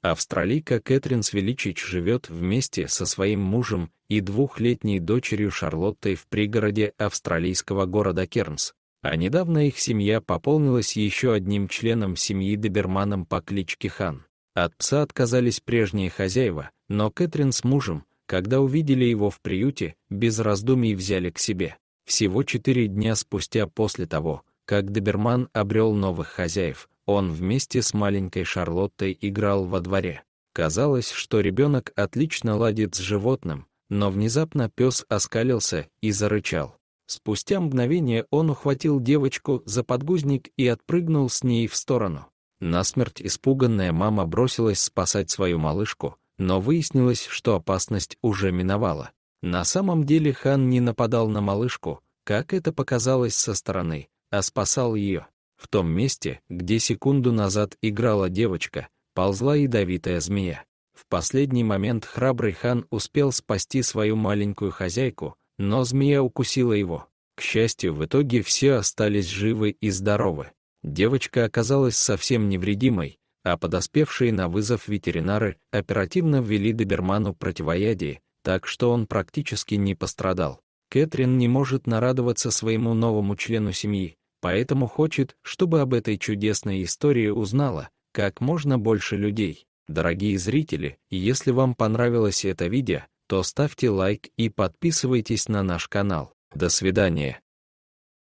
Австралийка Кэтрин Свеличич живет вместе со своим мужем и двухлетней дочерью Шарлоттой в пригороде австралийского города Кернс. А недавно их семья пополнилась еще одним членом семьи доберманом по кличке Хан. От пса отказались прежние хозяева, но Кэтрин с мужем, когда увидели его в приюте, без раздумий взяли к себе. Всего четыре дня спустя после того, как доберман обрел новых хозяев, он вместе с маленькой Шарлоттой играл во дворе. Казалось, что ребенок отлично ладит с животным, но внезапно пес оскалился и зарычал. Спустя мгновение он ухватил девочку за подгузник и отпрыгнул с ней в сторону. Насмерть испуганная мама бросилась спасать свою малышку, но выяснилось, что опасность уже миновала. На самом деле хан не нападал на малышку, как это показалось со стороны, а спасал ее. В том месте, где секунду назад играла девочка, ползла ядовитая змея. В последний момент храбрый хан успел спасти свою маленькую хозяйку, но змея укусила его. К счастью, в итоге все остались живы и здоровы. Девочка оказалась совсем невредимой, а подоспевшие на вызов ветеринары оперативно ввели доберману противоядие, так что он практически не пострадал. Кэтрин не может нарадоваться своему новому члену семьи поэтому хочет, чтобы об этой чудесной истории узнало как можно больше людей. Дорогие зрители, если вам понравилось это видео, то ставьте лайк и подписывайтесь на наш канал. До свидания.